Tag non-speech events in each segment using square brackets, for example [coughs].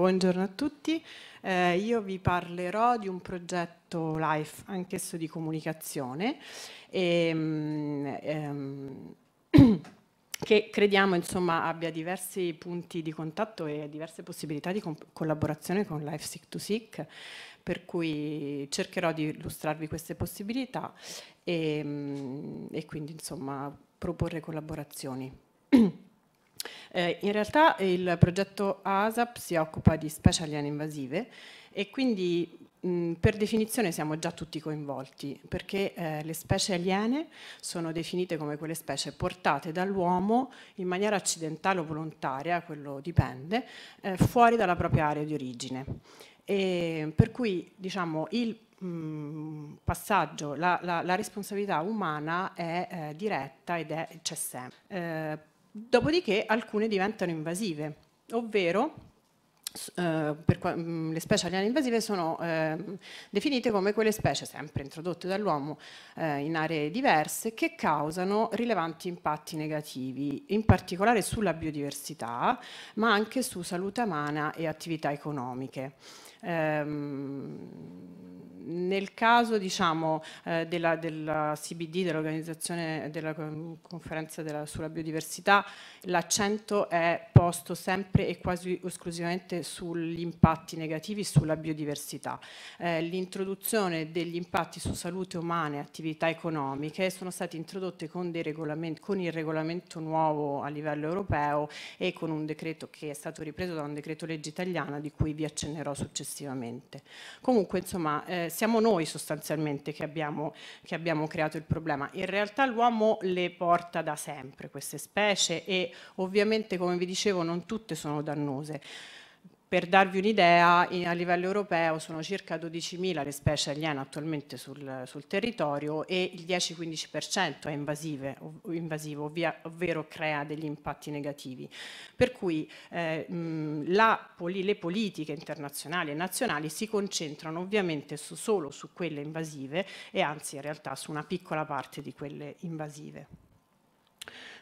Buongiorno a tutti, eh, io vi parlerò di un progetto live, anch'esso di comunicazione, e, um, ehm, [clears throat] che crediamo insomma, abbia diversi punti di contatto e diverse possibilità di collaborazione con Life Sick to Sick, per cui cercherò di illustrarvi queste possibilità e, ehm, e quindi insomma, proporre collaborazioni. [clears throat] Eh, in realtà il progetto ASAP si occupa di specie aliene invasive e quindi mh, per definizione siamo già tutti coinvolti perché eh, le specie aliene sono definite come quelle specie portate dall'uomo in maniera accidentale o volontaria, quello dipende, eh, fuori dalla propria area di origine. E per cui diciamo, il passaggio, la, la, la, responsabilità umana è eh, diretta ed è, c'è sempre. Eh, dopodiché alcune diventano invasive, ovvero eh, per, mm, le specie aliene invasive sono eh, definite come quelle specie sempre introdotte dall'uomo eh, in aree diverse che causano rilevanti impatti negativi, in particolare sulla biodiversità, ma anche su salute umana e attività economiche. Ehm, nel caso diciamo, eh, della, della, CBD, dell'organizzazione della conferenza della, sulla biodiversità, l'accento è posto sempre e quasi esclusivamente sugli impatti negativi sulla biodiversità. Eh, l'introduzione degli impatti su salute umana e attività economiche sono state introdotte con, con, il regolamento nuovo a livello europeo e con un decreto che è stato ripreso da un decreto legge italiana di cui vi accennerò successivamente successivamente. Comunque, insomma, eh, siamo noi sostanzialmente che abbiamo, che abbiamo creato il problema. In realtà l'uomo le porta da sempre queste specie e ovviamente, come vi dicevo, non tutte sono dannose. Per darvi un'idea, a livello europeo sono circa 12.000 le specie aliene attualmente sul, sul territorio e il 10-15% è invasive, invasivo, ovvia, ovvero crea degli impatti negativi. Per cui eh, mh, poli le politiche internazionali e nazionali si concentrano ovviamente su, solo su quelle invasive e anzi in realtà su una piccola parte di quelle invasive.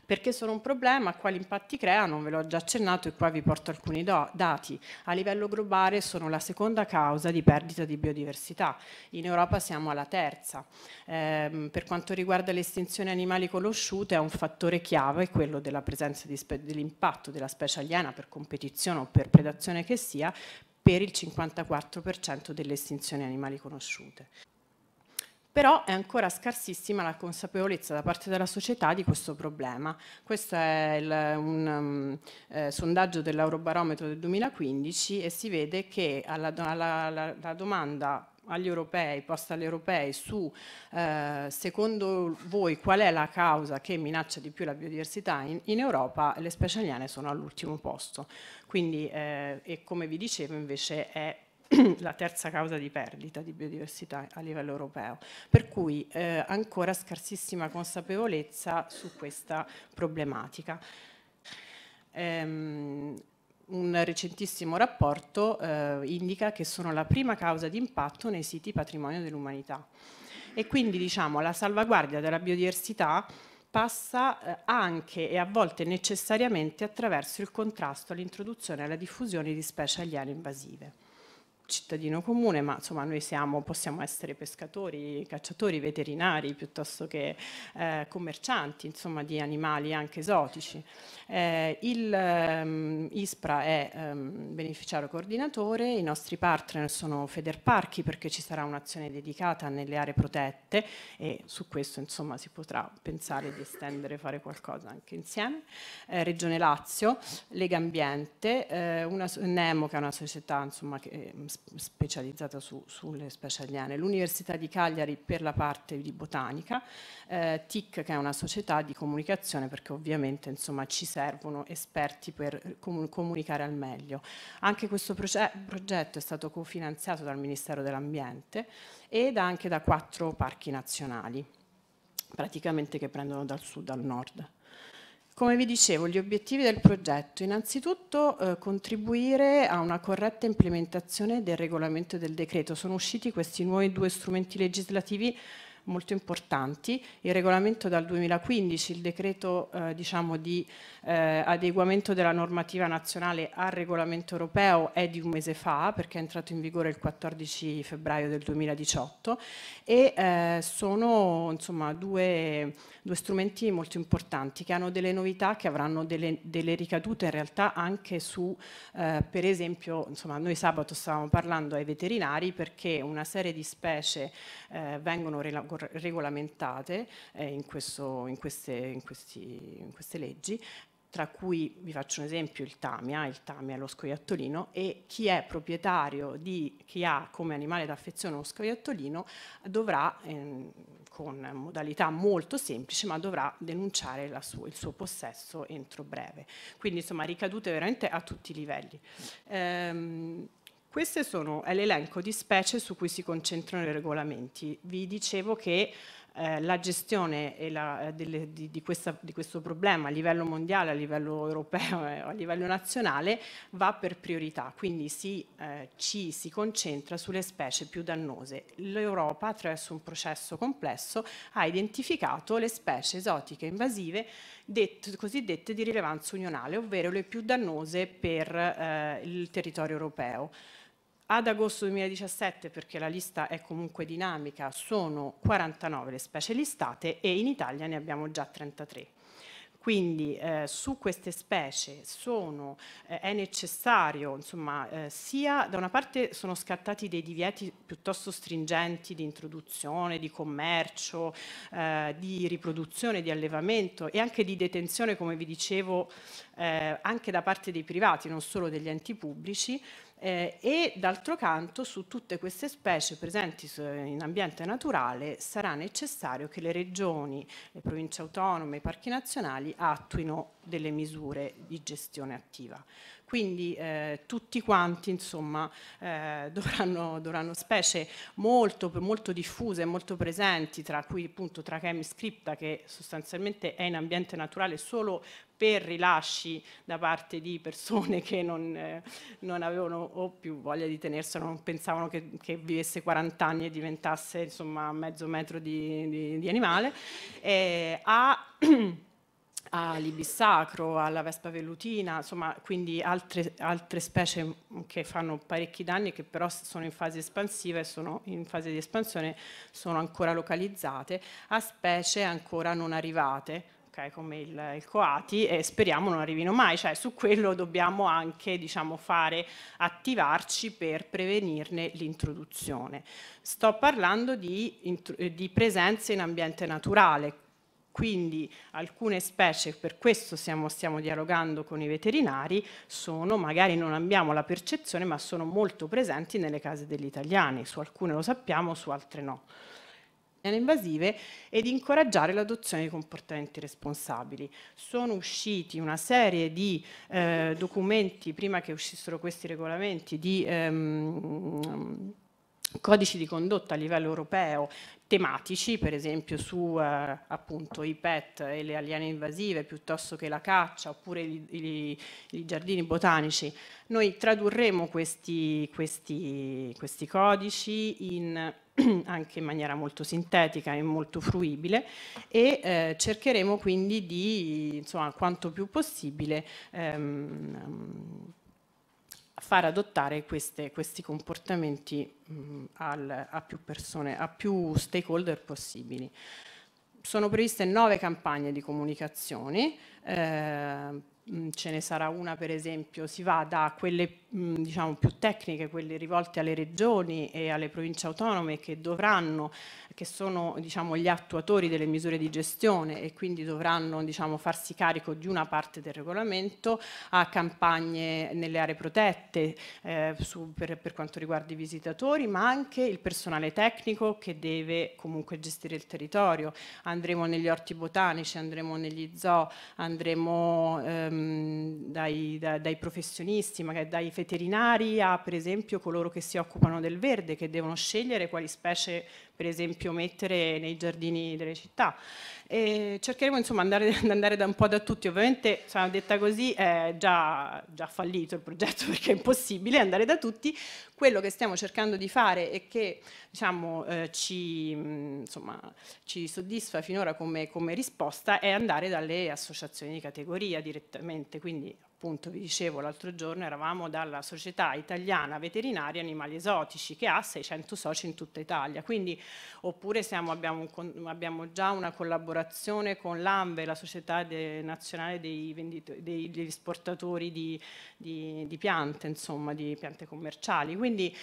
Perché sono un problema, quali impatti creano, ve l'ho già accennato e qua vi porto alcuni dati. A livello globale sono la seconda causa di perdita di biodiversità, in Europa siamo alla terza. Eh, per quanto riguarda le estinzioni animali conosciute è un fattore chiave quello della presenza dell'impatto della specie aliena per competizione o per predazione che sia, per il 54% delle estinzioni animali conosciute però è ancora scarsissima la consapevolezza da parte della società di questo problema. Questo è il, un um, eh, sondaggio dell'Eurobarometro del 2015 e si vede che alla, alla, alla, la domanda agli europei, posta agli europei su eh, secondo voi qual è la causa che minaccia di più la biodiversità in, in Europa, le specie aliene sono all'ultimo posto. Quindi, eh, e come vi dicevo, invece è [coughs] la terza causa di perdita di biodiversità a livello europeo, per cui eh, ancora scarsissima consapevolezza su questa problematica. Ehm, un recentissimo rapporto eh, indica che sono la prima causa di impatto nei siti patrimonio dell'umanità e quindi diciamo la salvaguardia della biodiversità passa eh, anche e a volte necessariamente attraverso il contrasto all'introduzione e alla diffusione di specie aliene invasive cittadino comune, ma insomma noi siamo, possiamo essere pescatori, cacciatori, veterinari, piuttosto che eh, commercianti, insomma, di animali anche esotici. Eh, il ehm, ISPRA è ehm, beneficiario coordinatore, i nostri partner sono Federparchi perché ci sarà un'azione dedicata nelle aree protette e su questo insomma si potrà pensare di estendere, fare qualcosa anche insieme. Eh, Regione Lazio, Lega Ambiente, eh, una, Nemo che è una società insomma che ehm, specializzata su, sulle specie aliene, l'Università di Cagliari per la parte di botanica, eh, TIC che è una società di comunicazione perché ovviamente insomma, ci servono esperti per comunicare al meglio. Anche questo progetto è stato cofinanziato dal Ministero dell'Ambiente ed anche da quattro parchi nazionali, praticamente che prendono dal sud al nord. Come vi dicevo, gli obiettivi del progetto, innanzitutto eh, contribuire a una corretta implementazione del regolamento e del decreto. Sono usciti questi nuovi due strumenti legislativi molto importanti, il regolamento dal 2015, il decreto eh, diciamo di eh, adeguamento della normativa nazionale al regolamento europeo è di un mese fa perché è entrato in vigore il 14 febbraio del 2018 e eh, sono insomma, due, due, strumenti molto importanti che hanno delle novità che avranno delle, delle ricadute in realtà anche su eh, per esempio insomma, noi sabato stavamo parlando ai veterinari perché una serie di specie eh, vengono regolamentate regolamentate eh, in, questo, in, queste, in, questi, in queste leggi tra cui vi faccio un esempio il Tamia, il Tamia è lo scoiattolino e chi è proprietario di chi ha come animale d'affezione lo scoiattolino dovrà ehm, con modalità molto semplice ma dovrà denunciare su il suo possesso entro breve. Quindi insomma ricadute veramente a tutti i livelli. Ehm, questo sono l'elenco di specie su cui si concentrano i regolamenti. Vi dicevo che eh, la gestione la, eh, delle, di, di, questa, di, questo problema a livello mondiale, a livello europeo e eh, a livello nazionale va per priorità, quindi si, eh, ci si concentra sulle specie più dannose. L'Europa attraverso un processo complesso ha identificato le specie esotiche invasive dette, cosiddette di rilevanza unionale, ovvero le più dannose per eh, il territorio europeo. Ad agosto 2017, perché la lista è comunque dinamica, sono 49 le specie listate e in Italia ne abbiamo già 33. Quindi eh, su queste specie sono, eh, è necessario, insomma, eh, sia da una parte sono scattati dei divieti piuttosto stringenti di introduzione, di commercio, eh, di riproduzione, di allevamento e anche di detenzione, come vi dicevo, eh, anche da parte dei privati, non solo degli enti pubblici, eh, e d'altro canto su tutte queste specie presenti in ambiente naturale sarà necessario che le regioni, le province autonome, i parchi nazionali attuino delle misure di gestione attiva. Quindi eh, tutti quanti insomma, eh, [laughs] dovranno, dovranno, specie molto, molto diffuse e molto presenti, tra cui appunto Trachemi scripta che sostanzialmente è in ambiente naturale solo per rilasci da parte di persone che non, eh, non avevano o più voglia di tenerselo, non pensavano che, che, vivesse 40 anni e diventasse insomma mezzo metro di, di, di animale, a [clears throat] a alla vespa velutina, insomma, quindi altre, altre, specie che fanno parecchi danni che però sono in fase espansiva e sono in fase di espansione, sono ancora localizzate, a specie ancora non arrivate, okay, come il, il, coati, e speriamo non arrivino mai, cioè su quello dobbiamo anche diciamo, fare, attivarci per prevenirne l'introduzione. Sto parlando di, di presenze in ambiente naturale, quindi alcune specie, per questo stiamo, stiamo dialogando con i veterinari, sono, magari non abbiamo la percezione, ma sono molto presenti nelle case degli italiani. Su alcune lo sappiamo, su altre no invasive ed incoraggiare l'adozione di comportamenti responsabili. Sono usciti una serie di eh, documenti, prima che uscissero questi regolamenti, di... Ehm, codici di condotta a livello europeo tematici, per esempio su eh, appunto, i pet e le aliene invasive piuttosto che la caccia oppure i, giardini botanici, noi tradurremo questi, questi, questi codici in, [clears throat] anche in maniera molto sintetica e molto fruibile e eh, cercheremo quindi di, insomma, quanto più possibile ehm, far adottare queste, questi comportamenti mh, mm, al, a più persone, a più stakeholder possibili. Sono previste nove campagne di comunicazione, eh, ce ne sarà una per esempio, si va da quelle mm, diciamo, più tecniche, quelle rivolte alle regioni e alle province autonome che dovranno, che sono diciamo, gli attuatori delle misure di gestione e quindi dovranno diciamo, farsi carico di una parte del regolamento, a campagne nelle aree protette eh, su, per, per quanto riguarda i visitatori, ma anche il personale tecnico che deve comunque gestire il territorio. Andremo negli orti botanici, andremo negli zoo, andremo ehm, dai, da, dai, professionisti, magari dai veterinari a per esempio coloro che si occupano del verde, che devono scegliere quali specie per esempio mettere nei giardini delle città. E cercheremo insomma andare, [laughs] di andare da un po' da tutti, ovviamente cioè, detta così è già, già fallito il progetto [laughs] perché è impossibile andare da tutti, quello che stiamo cercando di fare e che diciamo, eh, ci, mm, insomma, ci, soddisfa finora come, come risposta è andare dalle associazioni di categoria direttamente, quindi appunto vi dicevo l'altro giorno, eravamo dalla Società Italiana Veterinaria Animali Esotici che ha 600 soci in tutta Italia, quindi oppure siamo, abbiamo, abbiamo, già una collaborazione con l'AMBE, la Società de, Nazionale dei dei, degli esportatori di, di, di piante, insomma di piante commerciali, quindi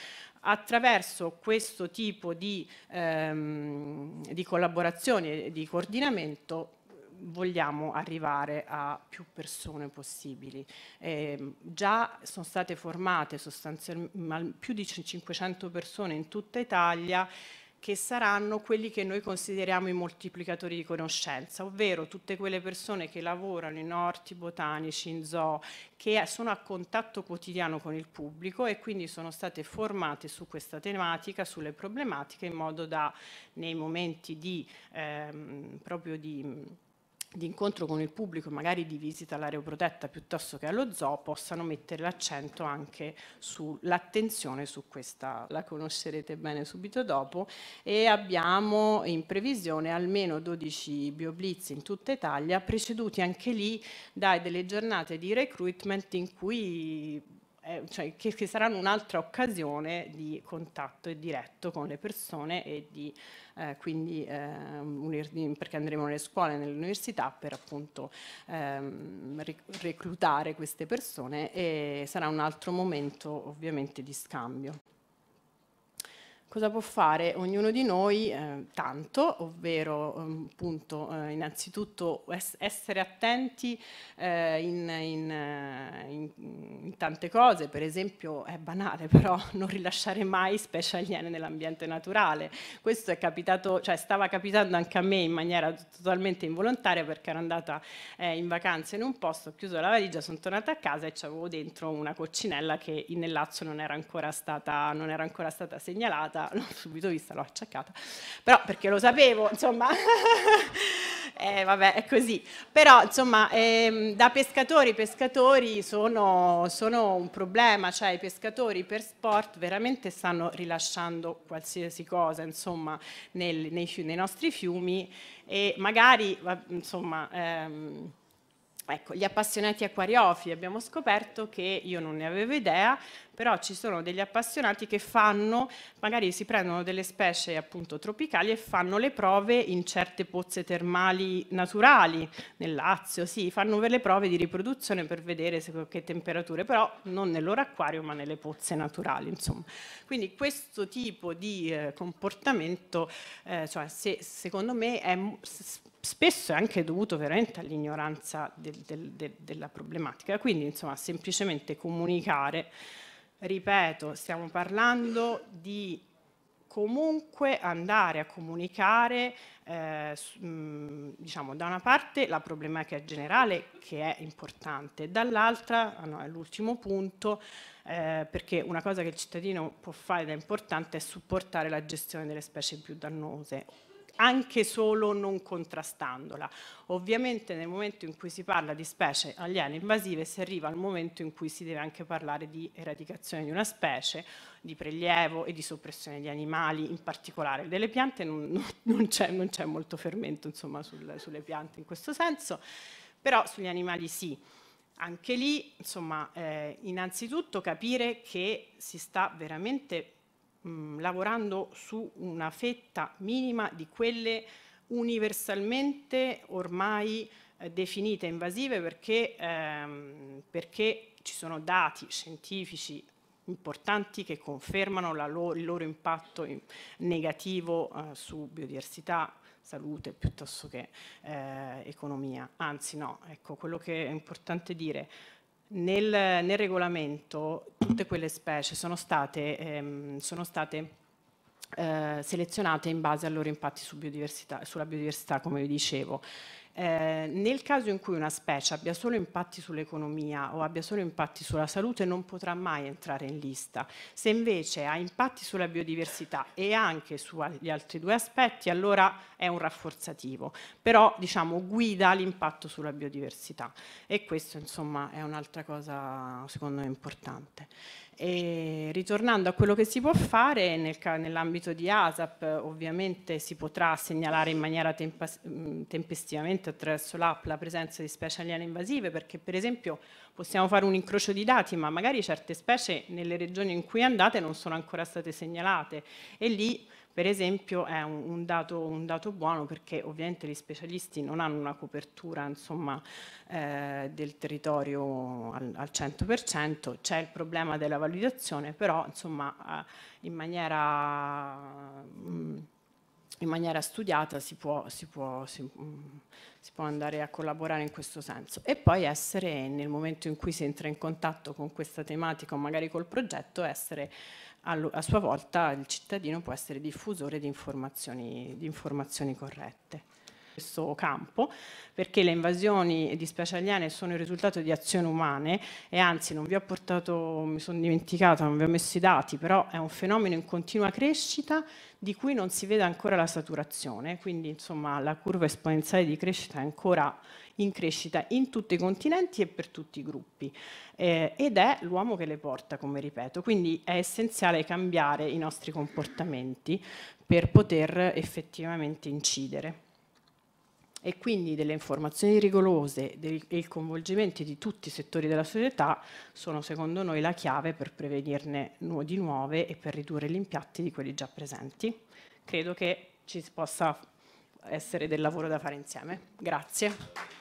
attraverso questo tipo di, ehm, di collaborazione e di coordinamento vogliamo arrivare a più persone possibili. Eh, già sono state formate sostanzialmente più di 500 persone in tutta Italia che saranno quelli che noi consideriamo i moltiplicatori di conoscenza, ovvero tutte quelle persone che lavorano in orti botanici, in zoo, che sono a contatto quotidiano con il pubblico e quindi sono state formate su questa tematica, sulle problematiche, in modo da nei momenti di, ehm, proprio di di incontro con il pubblico, magari di visita all'aeroprotetta piuttosto che allo zoo, possano mettere l'accento anche sull'attenzione su questa, la conoscerete bene subito dopo, e abbiamo in previsione almeno 12 bioblitz in tutta Italia, preceduti anche lì da delle giornate di recruitment in cui cioè, che, che, saranno un'altra occasione di contatto e diretto con le persone e di, eh, quindi, eh, unir, perché andremo nelle scuole, nelle università per appunto ehm, reclutare queste persone e sarà un altro momento ovviamente di scambio. Cosa può fare ognuno di noi? Eh, tanto, ovvero ehm, appunto, eh, innanzitutto es essere attenti eh, in, in, eh, in, tante cose, per esempio è banale [laughs] però non rilasciare mai specie aliene nell'ambiente naturale. Questo è capitato, cioè stava capitando anche a me in maniera totalmente involontaria perché ero andata eh, in vacanza in un posto, ho chiuso la valigia, sono tornata a casa e avevo dentro una coccinella che nel Lazio non era ancora stata, non era ancora stata segnalata l'ho [laughs] subito vista, l'ho acciaccata, però perché lo sapevo, insomma, [laughs] eh, vabbè, è così. Però, insomma, ehm, da pescatori, i pescatori sono, sono un problema, cioè i pescatori per sport veramente stanno rilasciando qualsiasi cosa, insomma, nel, nei, nei, nostri fiumi e magari, insomma... Ehm, Ecco, gli appassionati acquariofi abbiamo scoperto che io non ne avevo idea, però ci sono degli appassionati che fanno, magari si prendono delle specie appunto tropicali e fanno le prove in certe pozze termali naturali, nel Lazio, sì, fanno delle prove di riproduzione per vedere se, che temperature, però non nel loro acquario ma nelle pozze naturali, insomma. Quindi questo tipo di eh, comportamento, eh, cioè, se, secondo me, è spesso è anche dovuto veramente all'ignoranza del, del, del, della problematica. Quindi, insomma, semplicemente comunicare ripeto, stiamo parlando di comunque andare a comunicare eh, mm, diciamo, da una parte la problematica generale che è importante, dall'altra, ah no, è l'ultimo punto, eh, perché una cosa che il cittadino può fare ed è importante è supportare la gestione delle specie più dannose anche solo non contrastandola. Ovviamente nel momento in cui si parla di specie aliene invasive si arriva al momento in cui si deve anche parlare di eradicazione di una specie, di prelievo e di soppressione di animali, in particolare delle piante, non, [laughs] non c'è, molto fermento insomma, sul, sulle piante in questo senso, però sugli animali sì. Anche lì, insomma, eh, innanzitutto capire che si sta veramente mh, mm, lavorando su una fetta minima di quelle universalmente ormai eh, definite invasive perché, ehm, perché, ci sono dati scientifici importanti che confermano loro, il loro impatto in, negativo eh, su biodiversità, salute piuttosto che eh, economia. Anzi no, ecco quello che è importante dire è nel, nel, regolamento tutte quelle specie sono state, ehm, sono state eh, selezionate in base ai loro impatti su biodiversità, sulla biodiversità, come vi dicevo. Eh, nel caso in cui una specie abbia solo impatti sull'economia o abbia solo impatti sulla salute non potrà mai entrare in lista. Se invece ha impatti sulla biodiversità e anche sugli altri due aspetti, allora è un rafforzativo, però diciamo guida l'impatto sulla biodiversità e questo insomma è un'altra cosa secondo me importante. E ritornando a quello che si può fare, nel nell'ambito di ASAP ovviamente si potrà segnalare in maniera mm, tempestivamente attraverso l'app la presenza di specie aliene invasive perché per esempio possiamo fare un incrocio di dati ma magari certe specie nelle regioni in cui andate non sono ancora state segnalate e lì per esempio è un, un, dato, un, dato, buono perché ovviamente gli specialisti non hanno una copertura insomma, eh, del territorio al, al 100%, c'è il problema della validazione, però insomma, eh, in, maniera, mm, in maniera studiata si può, si, può, si, mm, si può andare a collaborare in questo senso e poi essere nel momento in cui si entra in contatto con questa tematica o magari col progetto essere a sua volta il cittadino può essere diffusore di informazioni, di informazioni corrette questo campo, perché le invasioni di specie aliene sono il risultato di azioni umane e anzi non vi ho portato, mi sono dimenticata, non vi ho messo i dati, però è un fenomeno in continua crescita di cui non si vede ancora la saturazione, quindi insomma la curva esponenziale di crescita è ancora in crescita in tutti i continenti e per tutti i gruppi eh, ed è l'uomo che le porta, come ripeto, quindi è essenziale cambiare i nostri comportamenti per poter effettivamente incidere e quindi delle informazioni rigorose e il coinvolgimento di tutti i settori della società sono secondo noi la chiave per prevenirne nu di nuove e per ridurre gli impatti di quelli già presenti. Credo che ci possa essere del lavoro da fare insieme. Grazie.